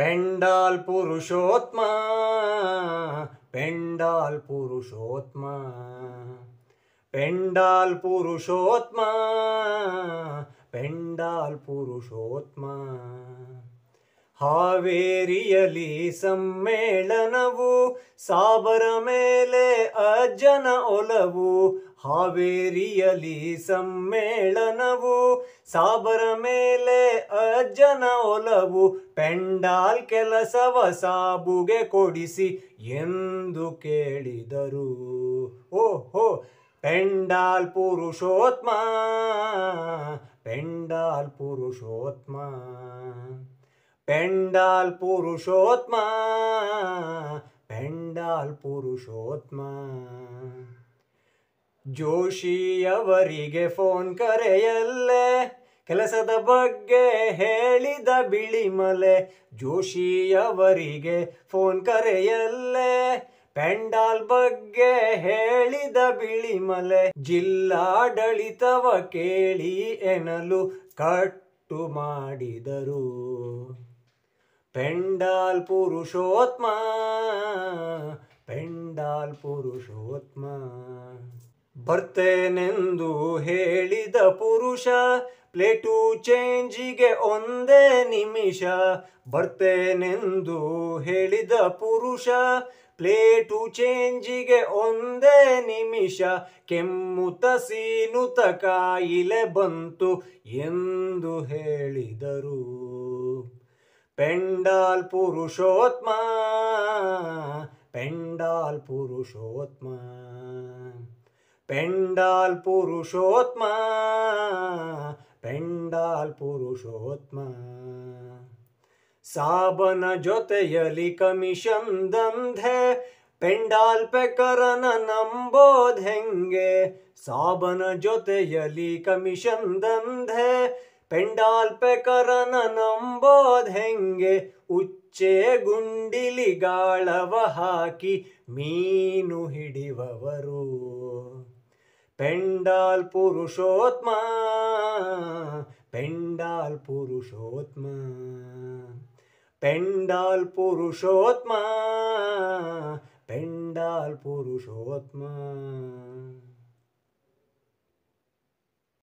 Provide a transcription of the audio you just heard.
ಪೆಂಡಾಲ್ ಪುರುಷೋತ್ಮ ಪೆಂಡಾಲ್ ಪುರುಷೋತ್ಮ ಪೆಂಡಾಲ್ ಪುರುಷೋತ್ಮ ಪೆಂಡಾಲ್ ಪುರುಷೋತ್ಮ ಹಾವೇರಿಯಲಿ ಸಮ್ಮೇಳನವು ಸಾಬರ ಮೇಲೆ ಅಜ್ಜನ ಒಲವು ಹಾವೇರಿಯಲಿ ಸಮ್ಮೇಳನವು ಸಾಬರ ಮೇಲೆ ಅಜ್ಜನ ಒಲವು ಪೆಂಡಾಲ್ ಕೆಲಸವ ಸಾಬುಗೆ ಕೊಡಿಸಿ ಎಂದು ಕೇಳಿದರು ಓಹೋ ಪೆಂಡಾಲ್ ಪುರುಷೋತ್ಮ ಪೆಂಡಾಲ್ ಪುರುಷೋತ್ಮ ಪೆಂಡಾಲ್ ಪುರುಷೋತ್ಮ ಪೆಂಡಾಲ್ ಪುರುಷೋತ್ಮ ಜೋಶಿಯವರಿಗೆ ಫೋನ್ ಕರೆಯಲ್ಲೇ ಕೆಲಸದ ಬಗ್ಗೆ ಹೇಳಿದ ಬಿಳಿಮಲೆ ಜೋಶಿಯವರಿಗೆ ಫೋನ್ ಕರೆಯಲ್ಲೇ ಪೆಂಡಾಲ್ ಬಗ್ಗೆ ಹೇಳಿದ ಬಿಳಿಮಲೆ ಜಿಲ್ಲಾಡಳಿತವ ಕೇಳಿ ಎನಲು ಕಟ್ಟು ಮಾಡಿದರು ಪೆಂಡಾಲ್ ಪುರುಷೋತ್ಮ ಪೆಂಡಾಲ್ ಪುರುಷೋತ್ಮ ಬರ್ತೇನೆಂದು ಹೇಳಿದ ಪುರುಷ ಪ್ಲೇಟು ಚೇಂಜಿಗೆ ಒಂದೇ ನಿಮಿಷ ಬರ್ತೇನೆಂದು ಹೇಳಿದ ಪುರುಷ ಪ್ಲೇಟು ಚೇಂಜಿಗೆ ಒಂದೇ ನಿಮಿಷ ಕೆಮ್ಮುತ ಸೀನುತ ಕಾಯಿಲೆ ಬಂತು ಎಂದು ಹೇಳಿದರು ಪೆಂಡಾಲ್ ಪುರುಷೋತ್ಮ ಪೆಂಡಾಲ್ ಪುರುಷೋತ್ಮ ಪೆಂಡಾಲ್ ಪುರುಷೋತ್ಮ ಪೆಂಡಾಲ್ ಪುರುಷೋತ್ಮ ಸಾಬನ ಜೊತೆಯಲಿ ಕಮಿಷನ್ ದಂಧೆ ಪೆಂಡಾಲ್ ಪೆಕರನ ನಂಬೋದ್ ಹೆಂಗೆ ಸಾಬನ ಜೊತೆಯಲಿ ಕಮಿಷನ್ ದಂಧೆ ಪೆಂಡಾಲ್ ಪೆಕರನ ನಂಬೋದ್ ಹೆಂಗೆ ಉಚ್ಚೆ ಗುಂಡಿಲಿ ಗಾಳವ ಹಾಕಿ ಮೀನು ಹಿಡಿಯುವವರು பெண்டால் புருஷோத்மா பெண்டால் புருஷோத்மா பெண்டால் புருஷோத்மா பெண்டால் புருஷோத்மா